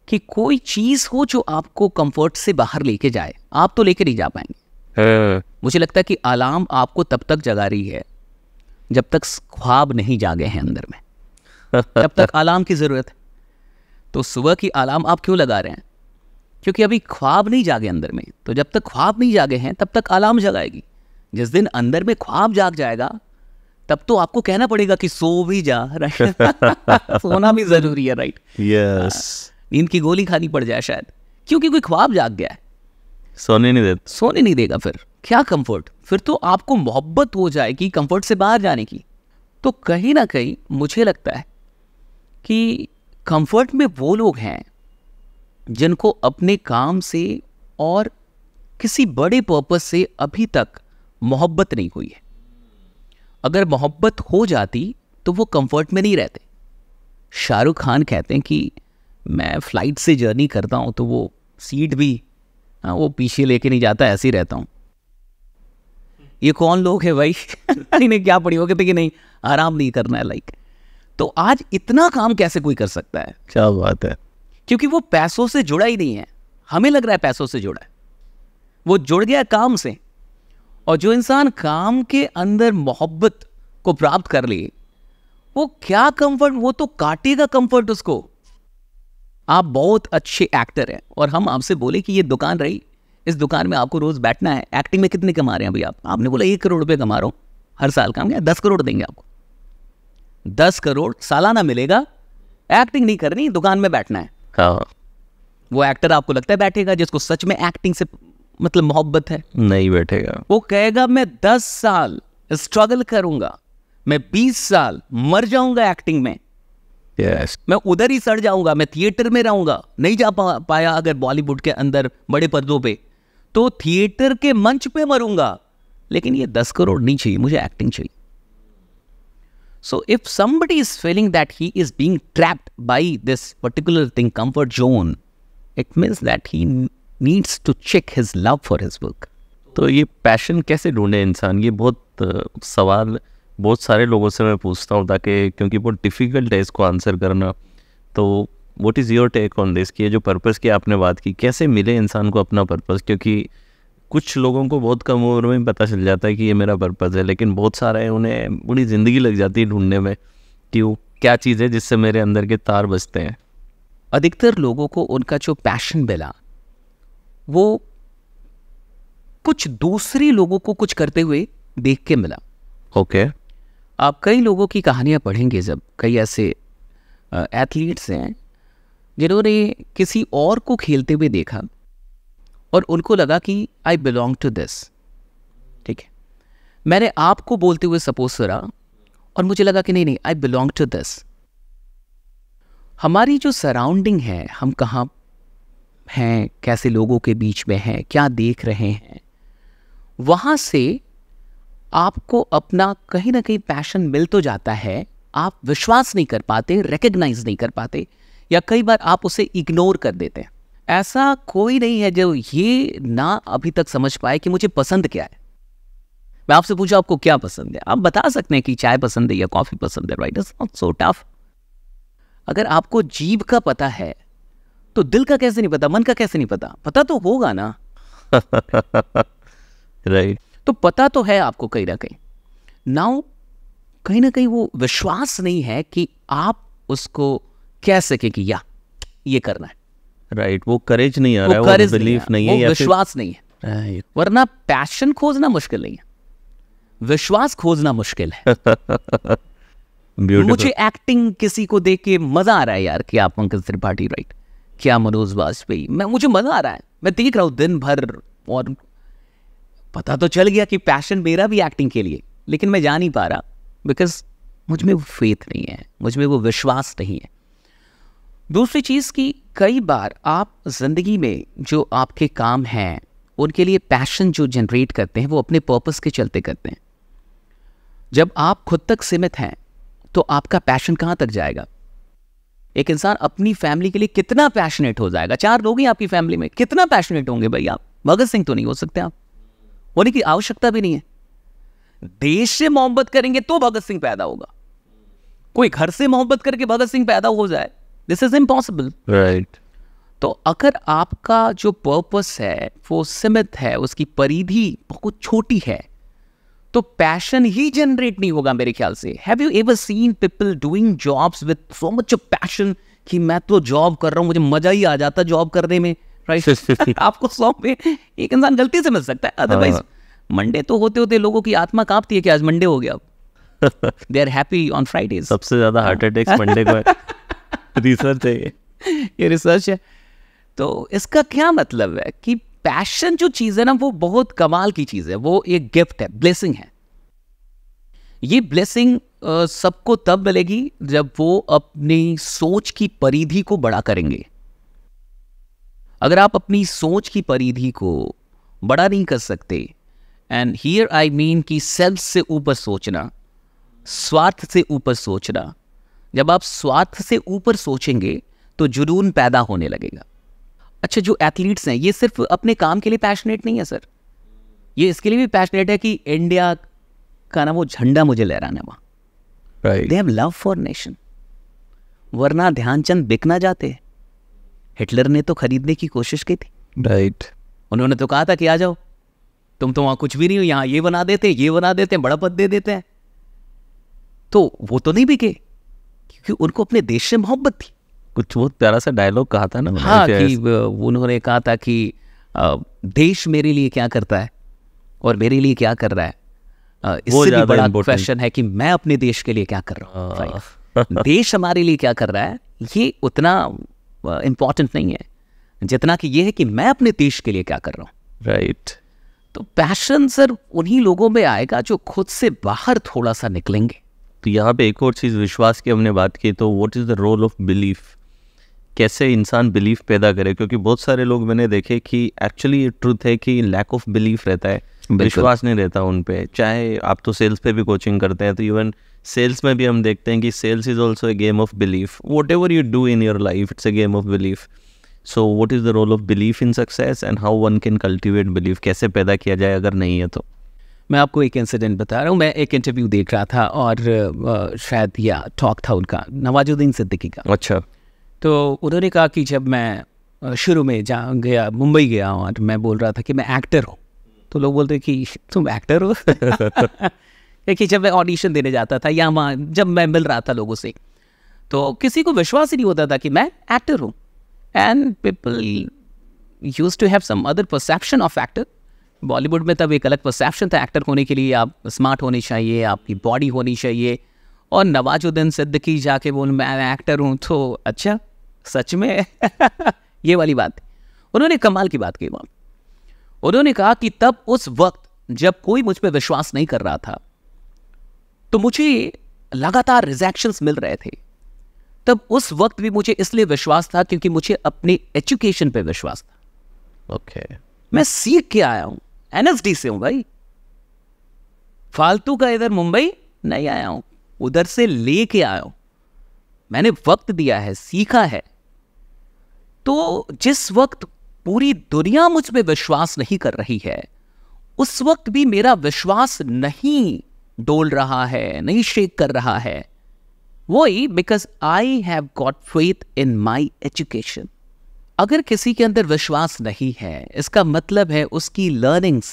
कि कोई चीज़ हो जो आपको कंफर्ट से बाहर लेके जाए आप तो लेके नहीं जा पाएंगे हाँ। मुझे लगता है कि अलार्म आपको तब तक जगा रही है जब तक ख्वाब नहीं जागे हैं अंदर में तब तक अलार्म की ज़रूरत है तो सुबह की अलार्म आप क्यों लगा रहे हैं क्योंकि अभी ख्वाब नहीं जागे अंदर में तो जब तक ख्वाब नहीं जागे हैं तब तक अलार्म जगाएगी जिस दिन अंदर में ख्वाब जाग जाएगा तब तो आपको कहना पड़ेगा कि सो भी जा राइट सोना भी जरूरी है राइट यस नींद की गोली खानी पड़ जाए शायद क्योंकि कोई ख्वाब जाग गया है सोने नहीं देता सोने नहीं देगा फिर क्या कंफर्ट फिर तो आपको मोहब्बत हो जाएगी कंफर्ट से बाहर जाने की तो कहीं ना कहीं मुझे लगता है कि कंफर्ट में वो लोग हैं जिनको अपने काम से और किसी बड़े पर्पस से अभी तक मोहब्बत नहीं हुई है अगर मोहब्बत हो जाती तो वो कंफर्ट में नहीं रहते शाहरुख खान कहते हैं कि मैं फ़्लाइट से जर्नी करता हूँ तो वो सीट भी आ, हाँ, वो पीछे लेके नहीं जाता ऐसे ही रहता हूँ ये कौन लोग है भाई इन्हें क्या पड़ी हो कहते तो कि नहीं आराम नहीं करना है लाइक तो आज इतना काम कैसे कोई कर सकता है क्या बात है क्योंकि वो पैसों से जुड़ा ही नहीं है हमें लग रहा है पैसों से जुड़ा है वो जुड़ गया काम से और जो इंसान काम के अंदर मोहब्बत को प्राप्त कर ले वो क्या कंफर्ट वो तो काटेगा कंफर्ट उसको आप बहुत अच्छे एक्टर हैं और हम आपसे बोले कि ये दुकान रही इस दुकान में आपको रोज़ बैठना है एक्टिंग में कितने कमा रहे हैं अभी आप आपने बोला एक करोड़ रुपए कमा रहा हूं हर साल काम गया दस करोड़ देंगे आपको दस करोड़ सालाना मिलेगा एक्टिंग नहीं करनी दुकान में बैठना है हाँ। वो एक्टर आपको लगता है बैठेगा जिसको सच में एक्टिंग से मतलब मोहब्बत है नहीं बैठेगा वो कहेगा मैं दस साल स्ट्रगल करूंगा मैं बीस साल मर जाऊंगा एक्टिंग में yes. मैं उधर ही सड़ जाऊंगा मैं थिएटर में रहूंगा नहीं जा पा, पाया अगर बॉलीवुड के अंदर बड़े पर्दों पे तो थिएटर के मंच पे मरूंगा लेकिन ये दस करोड़ नहीं चाहिए मुझे एक्टिंग चाहिए so if somebody is feeling that he is being trapped by this particular thing comfort zone it means that he needs to check his love for his work तो ये पैशन कैसे ढूंढे इंसान ये बहुत सवाल बहुत सारे लोगों से मैं पूछता हूँ ताकि क्योंकि बहुत डिफ़िकल्ट है इसको आंसर करना तो what is your take on this की जो पर्पज़ की आपने बात की कैसे मिले इंसान को अपना पर्पज़ क्योंकि कुछ लोगों को बहुत कम उम्र में पता चल जाता है कि ये मेरा पर्पज़ है लेकिन बहुत सारा है उन्हें पूरी ज़िंदगी लग जाती है ढूंढने में कि वो क्या चीज़ है जिससे मेरे अंदर के तार बचते हैं अधिकतर लोगों को उनका जो पैशन मिला वो कुछ दूसरे लोगों को कुछ करते हुए देख के मिला ओके okay. आप कई लोगों की कहानियां पढ़ेंगे जब कई ऐसे एथलीट्स हैं जिन्होंने किसी और को खेलते हुए देखा और उनको लगा कि आई बिलोंग टू दिस ठीक है मैंने आपको बोलते हुए सपोज करा और मुझे लगा कि नहीं नहीं आई बिलोंग टू दिस हमारी जो सराउंडिंग है हम कहाँ हैं कैसे लोगों के बीच में हैं क्या देख रहे हैं वहाँ से आपको अपना कहीं ना कहीं पैशन मिल तो जाता है आप विश्वास नहीं कर पाते रिकग्नाइज नहीं कर पाते या कई बार आप उसे इग्नोर कर देते हैं ऐसा कोई नहीं है जो ये ना अभी तक समझ पाए कि मुझे पसंद क्या है मैं आपसे पूछा आपको क्या पसंद है आप बता सकते हैं कि चाय पसंद है या कॉफ़ी पसंद है right is not so tough अगर आपको जीव का पता है तो दिल का कैसे नहीं पता मन का कैसे नहीं पता पता तो होगा ना राइट तो पता तो है आपको कहीं ना कहीं नाउ कहीं ना कहीं वो विश्वास नहीं है कि आप उसको कह सके कि या ये करना है राइट right, वो करेज नहीं आ रहा है वो बिलीफ नहीं, नहीं है वो विश्वास नहीं है वरना पैशन खोजना मुश्किल नहीं है विश्वास खोजना मुश्किल है मुझे एक्टिंग किसी को देख के मजा आ रहा है यार कि आप पंकज त्रिपाठी राइट क्या मनोज वाजपेयी मैं मुझे मज़ा आ रहा है मैं देख रहा हूँ दिन भर और पता तो चल गया कि पैशन मेरा भी एक्टिंग के लिए लेकिन मैं जा नहीं पा रहा बिकॉज मुझ में वो फेथ नहीं है मुझ में वो विश्वास नहीं है दूसरी चीज़ कि कई बार आप ज़िंदगी में जो आपके काम हैं उनके लिए पैशन जो जनरेट करते हैं वो अपने पर्पस के चलते करते हैं जब आप खुद तक सीमित हैं तो आपका पैशन कहाँ तक जाएगा एक इंसान अपनी फैमिली के लिए कितना पैशनेट हो जाएगा चार लोग ही आपकी फैमिली में कितना पैशनेट होंगे भाई आप भगत सिंह तो नहीं हो सकते आप होने की आवश्यकता भी नहीं है देश से मोहब्बत करेंगे तो भगत सिंह पैदा होगा कोई घर से मोहब्बत करके भगत सिंह पैदा हो जाए दिस इज इम्पॉसिबल राइट तो अगर आपका जो पर्पस है वो सीमित है उसकी परिधि बहुत छोटी है तो पैशन ही जनरेट नहीं होगा मेरे ख्याल से have you ever seen people doing jobs with so much passion कि मैं तो जॉब कर रहा हूं मुझे मजा ही आ जाता जॉब करने में राइट आपको सौ में एक इंसान गलती से मिल सकता है अदरवाइज हाँ। मंडे तो होते होते लोगों की आत्मा कांपती है कि आज मंडे हो गया they are happy on Friday सबसे ज्यादा हार्ट अटैक मंडे को रिसर्च है ये रिसर्च है तो इसका क्या मतलब है कि पैशन जो चीज़ है ना वो बहुत कमाल की चीज़ है वो एक गिफ्ट है ब्लेसिंग है ये ब्लेसिंग सबको तब मिलेगी जब वो अपनी सोच की परिधि को बड़ा करेंगे अगर आप अपनी सोच की परिधि को बड़ा नहीं कर सकते एंड हियर आई मीन कि सेल्फ से ऊपर सोचना स्वार्थ से ऊपर सोचना जब आप स्वार्थ से ऊपर सोचेंगे तो जुनून पैदा होने लगेगा अच्छा जो एथलीट्स हैं ये सिर्फ अपने काम के लिए पैशनेट नहीं है सर ये इसके लिए भी पैशनेट है कि इंडिया का ना वो झंडा मुझे लहराने वहां they have love for nation वरना ध्यानचंद बिक ना जाते हिटलर ने तो खरीदने की कोशिश की थी राइट right. उन्होंने तो कहा था कि आ जाओ तुम तो वहां कुछ भी नहीं हो यहां ये बना देते ये बना देते बड़ा पद दे देते हैं तो वो तो नहीं बिके क्योंकि उनको अपने देश से मोहब्बत थी कुछ बहुत प्यारा सा डायलॉग कहा था ना हाँ कि उन्होंने कहा था कि देश मेरे लिए क्या करता है और मेरे लिए क्या कर रहा है इससे भी बड़ा क्वेश्चन है कि मैं अपने देश के लिए क्या कर रहा हूँ हाँ। देश हमारे लिए क्या कर रहा है ये उतना इम्पोर्टेंट नहीं है जितना कि ये है कि मैं अपने देश के लिए क्या कर रहा हूँ राइट तो पैशन सर उन्हीं लोगों में आएगा जो खुद से बाहर थोड़ा सा निकलेंगे तो यहाँ पे एक और चीज़ विश्वास की हमने बात की तो what is the role of belief कैसे इंसान बिलीफ पैदा करे क्योंकि बहुत सारे लोग मैंने देखे कि एक्चुअली ये ट्रूथ है कि लैक ऑफ बिलीफ रहता है विश्वास नहीं रहता उन पर चाहे आप तो सेल्स पे भी कोचिंग करते हैं तो इवन सेल्स में भी हम देखते हैं कि sales is also a game of belief whatever you do in your life it's a game of belief so what is the role of belief in success and how one can cultivate belief कैसे पैदा किया जाए अगर नहीं है तो मैं आपको एक इंसिडेंट बता रहा हूँ मैं एक इंटरव्यू देख रहा था और शायद या टॉक था उनका नवाजुद्दीन सिद्दीकी का अच्छा तो उन्होंने कहा कि जब मैं शुरू में जा गया मुंबई गया और मैं बोल रहा था कि मैं एक्टर हूँ तो लोग बोलते कि तुम एक्टर हो देखिए जब मैं ऑडिशन देने जाता था या वहाँ जब मैं मिल रहा था लोगों से तो किसी को विश्वास ही नहीं होता था कि मैं एक्टर हूँ and people use to have some other perception of actor Bollywood में तब एक अलग परसेप्शन था एक्टर होने के लिए आप स्मार्ट होने चाहिए आपकी बॉडी होनी चाहिए और नवाजुद्दीन सिद्दीकी जाके बोल मैं एक्टर हूँ तो अच्छा सच में ये वाली बात उन्होंने कमाल की बात की वहाँ उन्होंने कहा कि तब उस वक्त जब कोई मुझ पर विश्वास नहीं कर रहा था तो मुझे लगातार रिजेक्शन मिल रहे थे तब उस वक्त भी मुझे इसलिए विश्वास था क्योंकि मुझे अपने एजुकेशन पे विश्वास था ओके okay. मैं सीख के आया हूं एनएसडी से हूं भाई फालतू का इधर मुंबई नहीं आया हूं उधर से लेके आया हूं मैंने वक्त दिया है सीखा है तो जिस वक्त पूरी दुनिया मुझ में विश्वास नहीं कर रही है उस वक्त भी मेरा विश्वास नहीं डोल रहा है नहीं शेक कर रहा है वो ही because I have got faith in my education अगर किसी के अंदर विश्वास नहीं है इसका मतलब है उसकी लर्निंग्स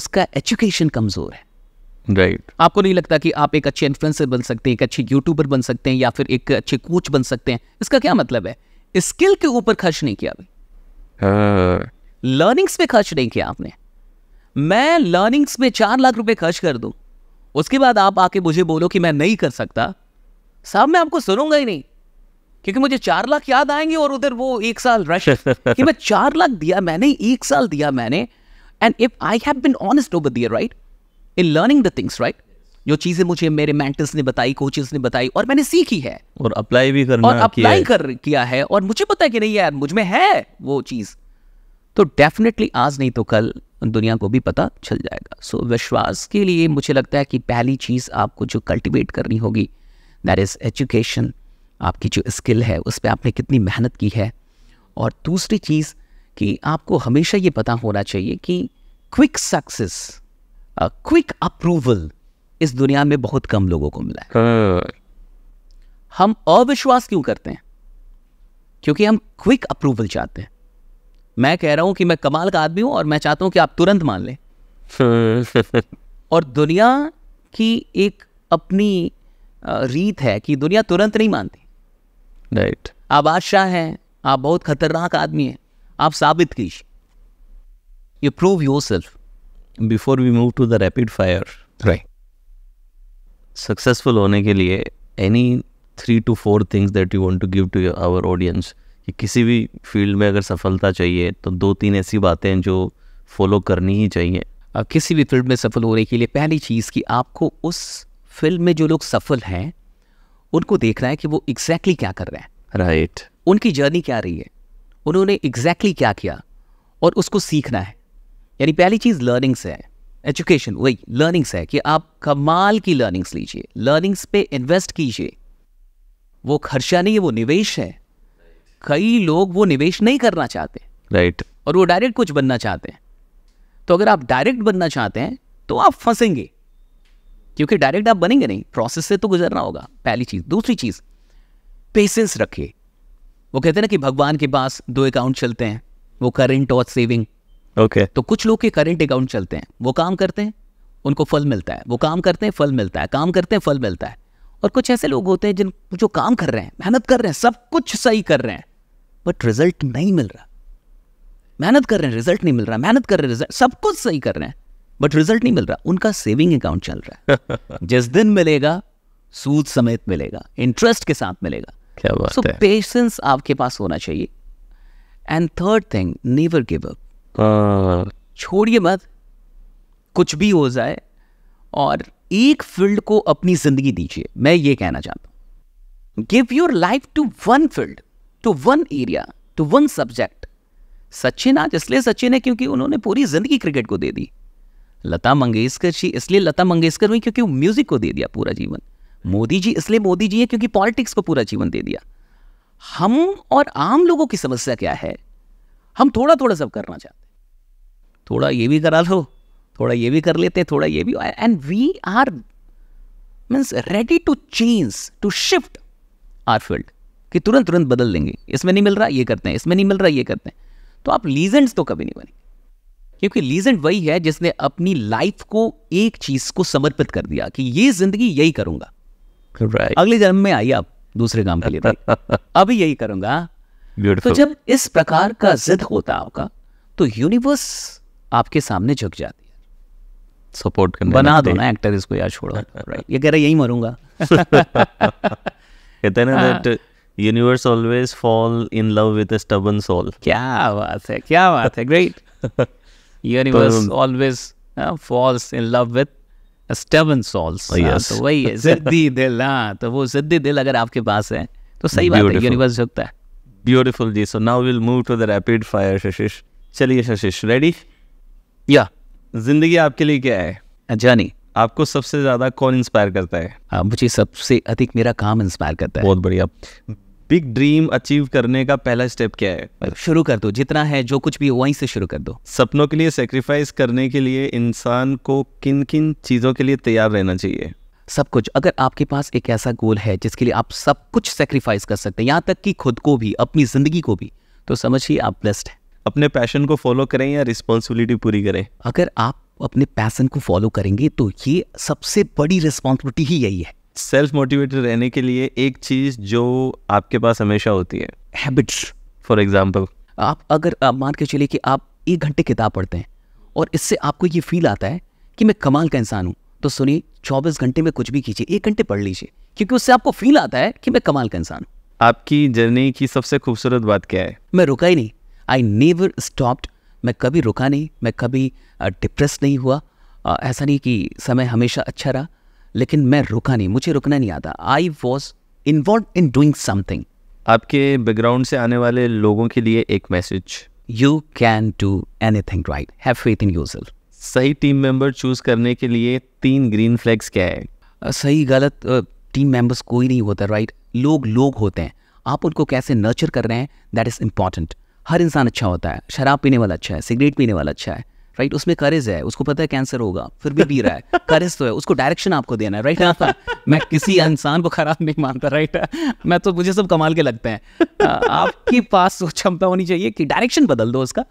उसका एजुकेशन कमजोर है राइट right. आपको नहीं लगता कि आप एक अच्छे इन्फ्लुएंसर बन सकते हैं एक अच्छे यूट्यूबर बन सकते हैं या फिर एक अच्छे कोच बन सकते हैं इसका क्या मतलब है स्किल के ऊपर खर्च नहीं किया अभी लर्निंग्स हाँ। पे खर्च नहीं किया आपने मैं लर्निंग्स में चार लाख रुपए खर्च कर दूं उसके बाद आप आके मुझे बोलो कि मैं नहीं कर सकता साहब मैं आपको सुनूंगा ही नहीं क्योंकि मुझे चार लाख याद आएंगे और उधर वो एक साल रश कि मैं चार लाख दिया मैंने एक साल दिया मैंने and if I have been honest over there right in learning the things right जो चीजें मुझे मेरे मेंटर्स ने बताई कोचेस ने बताई और मैंने सीखी है और अप्लाई भी करना और अप्लाई कर किया है और मुझे पता है कि नहीं यार मुझ में है वो चीज तो डेफिनेटली आज नहीं तो कल दुनिया को भी पता चल जाएगा सो so, विश्वास के लिए मुझे लगता है कि पहली चीज़ आपको जो कल्टिवेट करनी होगी दैट इज़ एजुकेशन आपकी जो स्किल है उस पर आपने कितनी मेहनत की है और दूसरी चीज़ कि आपको हमेशा ये पता होना चाहिए कि क्विक सक्सेस क्विक अप्रूवल इस दुनिया में बहुत कम लोगों को मिला है हम अविश्वास क्यों करते हैं क्योंकि हम क्विक अप्रूवल चाहते हैं मैं कह रहा हूं कि मैं कमाल का आदमी हूं और मैं चाहता हूं कि आप तुरंत मान लें और दुनिया की एक अपनी रीत है कि दुनिया तुरंत नहीं मानती राइट right. आप बादशाह हैं आप बहुत खतरनाक आदमी हैं आप साबित कीजिए you prove yourself before we move to the rapid fire right successful होने के लिए any three to four things that you want to give to our audience कि किसी भी फील्ड में अगर सफलता चाहिए तो दो तीन ऐसी बातें जो फॉलो करनी ही चाहिए किसी भी फील्ड में सफल होने के लिए पहली चीज़ कि आपको उस फील्ड में जो लोग सफल हैं उनको देखना है कि वो एग्जैक्टली क्या कर रहे हैं राइट right. उनकी जर्नी क्या रही है उन्होंने एग्जैक्टली क्या किया और उसको सीखना है यानी पहली चीज़ लर्निंग से है एजुकेशन वही लर्निंग्स है कि आप कमाल की लर्निंग्स लीजिए लर्निंग्स पे इन्वेस्ट कीजिए वो खर्चा नहीं है वो निवेश है कई लोग वो निवेश नहीं करना चाहते राइट right. और वो डायरेक्ट कुछ बनना चाहते हैं तो अगर आप डायरेक्ट बनना चाहते हैं तो आप फंसेंगे क्योंकि डायरेक्ट आप बनेंगे नहीं प्रोसेस से तो गुजरना होगा पहली चीज़ दूसरी चीज़ पेशेंस रखिए वो कहते हैं ना कि भगवान के पास दो अकाउंट चलते हैं वो करेंट और सेविंग ओके तो कुछ लोग के करेंट अकाउंट चलते हैं वो काम करते हैं उनको फल मिलता है वो काम करते हैं फल मिलता है काम करते हैं फल मिलता है और कुछ ऐसे लोग होते हैं जिन जो काम कर रहे हैं मेहनत कर रहे हैं सब कुछ सही कर रहे हैं बट रिजल्ट नहीं मिल रहा मेहनत कर रहे हैं रिजल्ट नहीं मिल रहा मेहनत कर रहे हैं रिजल्ट सब कुछ सही कर रहे हैं बट रिजल्ट नहीं मिल रहा उनका सेविंग अकाउंट चल रहा है जिस दिन मिलेगा सूद समेत मिलेगा इंटरेस्ट के साथ मिलेगा क्या बात so, है पेशेंस आपके पास होना चाहिए and third thing never give up हाँ। छोड़िए मत कुछ भी हो जाए और एक फील्ड को अपनी जिंदगी दीजिए मैं ये कहना चाहता हूं give your life to one field to one area to one subject Sachin आज इसलिए सचिन है क्योंकि उन्होंने पूरी जिंदगी क्रिकेट को दे दी लता मंगेशकर जी इसलिए लता मंगेशकर हुई क्योंकि वो म्यूजिक को दे दिया पूरा जीवन मोदी जी इसलिए मोदी जी है क्योंकि पॉलिटिक्स को पूरा जीवन दे दिया हम और आम लोगों की समस्या क्या है हम थोड़ा थोड़ा सब करना चाहते हैं थोड़ा ये भी करा दो थोड़ा ये भी कर लेते हैं थोड़ा ये भी and we are means ready to change to shift our field कि तुरंत तुरंत बदल देंगे इसमें नहीं मिल रहा ये करते हैं इसमें नहीं मिल रहा ये करते हैं तो आप लीजेंड्स तो कभी नहीं बने क्योंकि लीजेंड वही है जिसने अपनी लाइफ को एक चीज को समर्पित कर दिया कि ये जिंदगी यही करूंगा right. अगले जन्म में आइए आप दूसरे काम के लिए अभी यही करूंगा तो Beautiful. तो जब इस प्रकार का जिद होता आपका तो यूनिवर्स आपके सामने झुक जाती है सपोर्ट करने बना दो ना एक्टर इसको यार छोड़ो राइट ये कह रहा यही मरूंगा कहते हैं ना that universe always fall in love with a stubborn soul क्या बात है क्या बात है great universe always falls in love with stubborn souls तो वही है जिद्दी दिल हाँ तो वो जिद्दी दिल अगर आपके पास है तो सही बात है यूनिवर्स झुकता है ब्यूटीफुल जी so now will move to the rapid fire शशिश चलिए शशिश रेडी या जिंदगी आपके लिए क्या है जानी आपको सबसे ज्यादा कौन इंस्पायर करता है आ, हाँ, मुझे सबसे अधिक मेरा काम इंस्पायर करता है बहुत बढ़िया बिग ड्रीम अचीव करने का पहला स्टेप क्या है शुरू कर दो जितना है जो कुछ भी वहीं से शुरू कर दो सपनों के लिए सेक्रीफाइस करने के लिए इंसान को किन किन चीज़ों के लिए तैयार रहना चाहिए सब कुछ अगर आपके पास एक ऐसा गोल है जिसके लिए आप सब कुछ सेक्रीफाइस कर सकते हैं यहाँ तक कि खुद को भी अपनी ज़िंदगी को भी तो समझिए आप ब्लेस्ड है अपने पैशन को फॉलो करें या रिस्पॉन्सिबिलिटी पूरी करें अगर आप अपने पैसन को फॉलो करेंगे तो ये सबसे बड़ी रिस्पॉन्सिबिलिटी ही यही है सेल्फ मोटिवेटेड रहने के लिए एक चीज़ जो आपके पास हमेशा होती है हैबिट्स फॉर एग्जाम्पल आप अगर आप मान के चलिए कि आप एक घंटे किताब पढ़ते हैं और इससे आपको ये फील आता है कि मैं कमाल का इंसान हूँ तो सुनिए चौबीस घंटे में कुछ भी कीजिए एक घंटे पढ़ लीजिए क्योंकि उससे आपको फील आता है कि मैं कमाल का इंसान आपकी जर्नी की सबसे खूबसूरत बात क्या है मैं रुका ही नहीं आई नेवर स्टॉप्ड मैं कभी रुका नहीं मैं कभी डिप्रेस नहीं हुआ ऐसा नहीं कि समय हमेशा अच्छा रहा लेकिन मैं रुका नहीं मुझे रुकना नहीं आता I was involve in doing something आपके बैकग्राउंड से आने वाले लोगों के लिए एक message you can do anything right have faith in सही टीम मेंबर चूज करने के लिए तीन ग्रीन फ्लैग्स क्या है सही गलत टीम मेंबर्स कोई नहीं होता राइट लोग लोग होते हैं आप उनको कैसे नर्चर कर रहे हैं दैट इज़ इंपॉर्टेंट हर इंसान अच्छा होता है शराब पीने वाला अच्छा है सिगरेट पीने वाला अच्छा है राइट उसमें करेज है उसको पता है कैंसर होगा फिर भी पी रहा है करेज तो है उसको डायरेक्शन आपको देना है राइट right? मैं किसी इंसान को खराब नहीं मानता राइट right? मैं तो मुझे सब कमाल के लगते हैं आपके पास तो क्षमता होनी चाहिए कि डायरेक्शन बदल दो उसका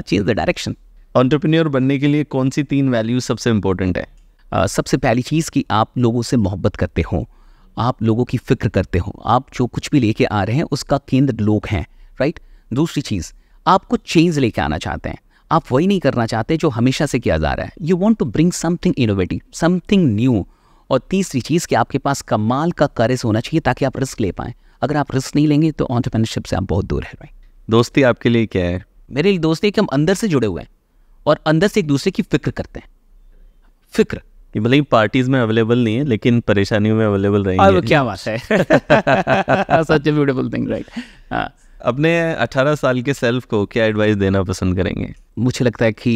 चेंज द डायरेक्शन ऑन्टरप्रेन्योर बनने के लिए कौन सी तीन वैल्यू सबसे इंपॉर्टेंट है सबसे पहली चीज़ कि आप लोगों से मोहब्बत करते हो आप लोगों की फिक्र करते हो आप जो कुछ भी लेके आ रहे हैं उसका केंद्र लोग हैं राइट right? दूसरी चीज़ आप कुछ चेंज लेके आना चाहते हैं आप वही नहीं करना चाहते जो हमेशा से किया जा रहा है you want to bring something innovative something new और तीसरी चीज़ कि आपके पास कमाल का करेज होना चाहिए ताकि आप रिस्क ले पाएँ अगर आप रिस्क नहीं लेंगे तो ऑन्टरप्रनरशिप से आप बहुत दूर रह भाई दोस्ती आपके लिए क्या है मेरे लिए दोस्ती है कि हम अंदर से जुड़े हुए हैं और अंदर से एक दूसरे की फिक्र करते हैं फिक्र ये मतलब पार्टीज में अवेलेबल नहीं है लेकिन परेशानियों में अवेलेबल रहेंगे क्या बात है such a beautiful thing right हाँ अपने 18 साल के सेल्फ को क्या एडवाइस देना पसंद करेंगे मुझे लगता है कि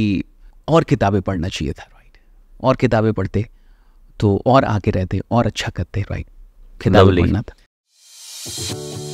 और किताबें पढ़ना चाहिए था राइट और किताबें पढ़ते तो और आगे रहते और अच्छा करते राइट किताबें पढ़ना था